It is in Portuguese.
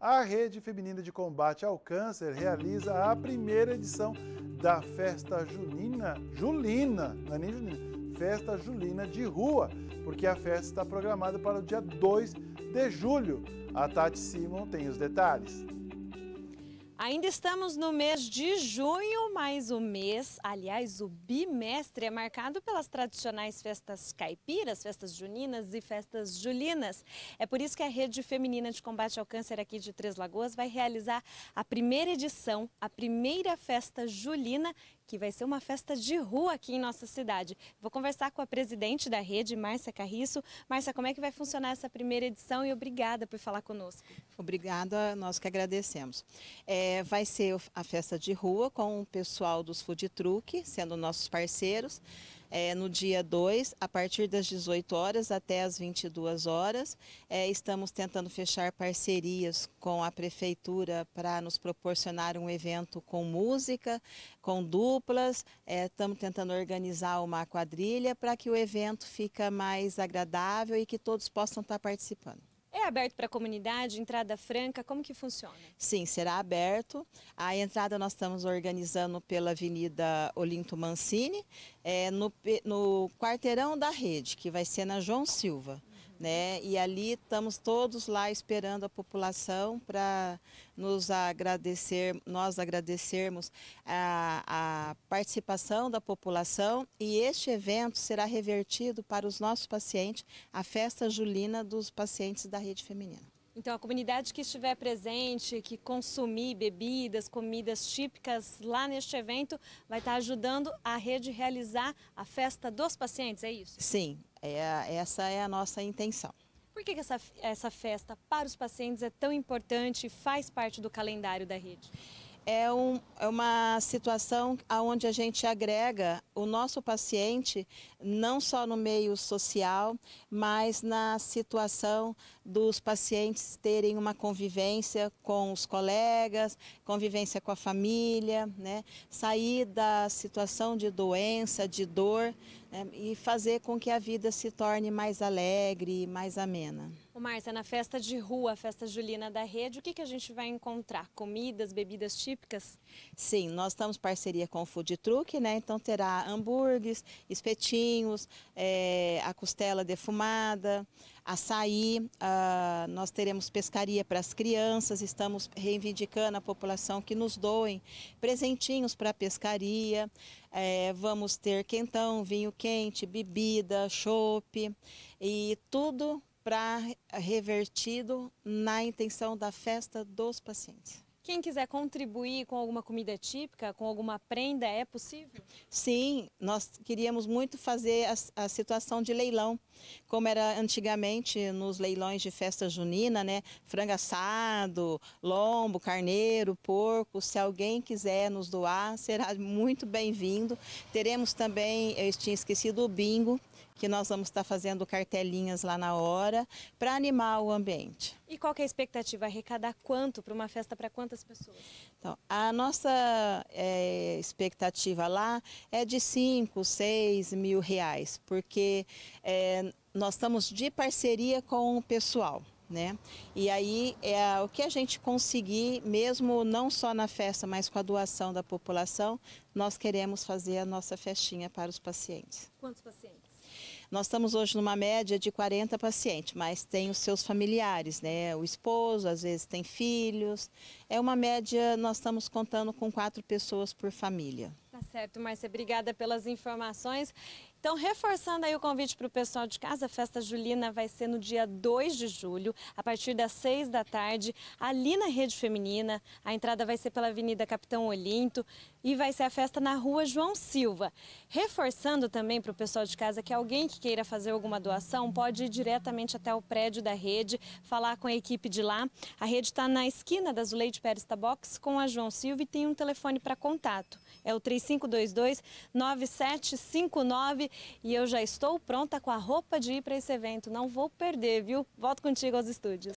A Rede Feminina de Combate ao Câncer realiza a primeira edição da Festa Junina, Julina, não é nem Junina, Festa Julina de Rua, porque a festa está programada para o dia 2 de julho. A Tati Simon tem os detalhes. Ainda estamos no mês de junho, mas o mês, aliás, o bimestre é marcado pelas tradicionais festas caipiras, festas juninas e festas julinas. É por isso que a Rede Feminina de Combate ao Câncer aqui de Três Lagoas vai realizar a primeira edição, a primeira festa julina que vai ser uma festa de rua aqui em nossa cidade. Vou conversar com a presidente da rede, Márcia Carriço. Márcia, como é que vai funcionar essa primeira edição e obrigada por falar conosco. Obrigada, nós que agradecemos. É, vai ser a festa de rua com o pessoal dos Food Truck, sendo nossos parceiros é, no dia 2, a partir das 18 horas até as 22 horas. É, estamos tentando fechar parcerias com a prefeitura para nos proporcionar um evento com música, com duplas. Estamos é, tentando organizar uma quadrilha para que o evento fica mais agradável e que todos possam estar tá participando aberto para a comunidade, entrada franca, como que funciona? Sim, será aberto. A entrada nós estamos organizando pela Avenida Olinto Mancini, é, no, no quarteirão da rede, que vai ser na João Silva né? E ali estamos todos lá esperando a população para nos agradecer, nós agradecermos a, a participação da população e este evento será revertido para os nossos pacientes, a festa julina dos pacientes da rede feminina. Então, a comunidade que estiver presente, que consumir bebidas, comidas típicas lá neste evento, vai estar ajudando a rede realizar a festa dos pacientes, é isso? Sim, é, essa é a nossa intenção. Por que, que essa, essa festa para os pacientes é tão importante e faz parte do calendário da rede? é, um, é, uma situação onde a gente agrega o nosso paciente, não só no meio social, mas na situação dos pacientes terem uma convivência com os colegas, convivência com a família, né? sair da situação de doença, de dor, né? e fazer com que a vida se torne mais alegre, mais amena. Ô Márcia, na festa de rua, a festa julina da rede, o que, que a gente vai encontrar? Comidas, bebidas típicas? Sim, nós estamos em parceria com o Food Truck, né? Então terá hambúrgueres, espetinhos, é, a costela defumada, açaí, ah, nós teremos pescaria para as crianças, estamos reivindicando a população que nos doem presentinhos para a pescaria, é, vamos ter quentão, vinho quente, bebida, chope e tudo para revertido na intenção da festa dos pacientes. Quem quiser contribuir com alguma comida típica, com alguma prenda, é possível? Sim, nós queríamos muito fazer a, a situação de leilão como era antigamente nos leilões de festa junina, né? Frango assado, lombo, carneiro, porco. Se alguém quiser nos doar, será muito bem-vindo. Teremos também, eu tinha esquecido o bingo, que nós vamos estar fazendo cartelinhas lá na hora para animar o ambiente. E qual é a expectativa? Arrecadar quanto para uma festa para quantas pessoas? Então, a nossa é, expectativa lá é de 5, 6 mil reais, porque é, nós estamos de parceria com o pessoal. Né? E aí é o que a gente conseguir, mesmo não só na festa, mas com a doação da população, nós queremos fazer a nossa festinha para os pacientes. Quantos pacientes? Nós estamos hoje numa média de 40 pacientes, mas tem os seus familiares, né? O esposo, às vezes tem filhos. É uma média, nós estamos contando com quatro pessoas por família. Tá certo, Márcia. Obrigada pelas informações. Então, reforçando aí o convite para o pessoal de casa, a festa julina vai ser no dia 2 de julho, a partir das 6 da tarde, ali na Rede Feminina. A entrada vai ser pela Avenida Capitão Olinto e vai ser a festa na Rua João Silva. Reforçando também para o pessoal de casa que alguém que queira fazer alguma doação pode ir diretamente até o prédio da rede, falar com a equipe de lá. A rede está na esquina da Zuleide Pérez Tabox com a João Silva e tem um telefone para contato. É o 3522 9759 e eu já estou pronta com a roupa de ir para esse evento. Não vou perder, viu? Volto contigo aos estúdios.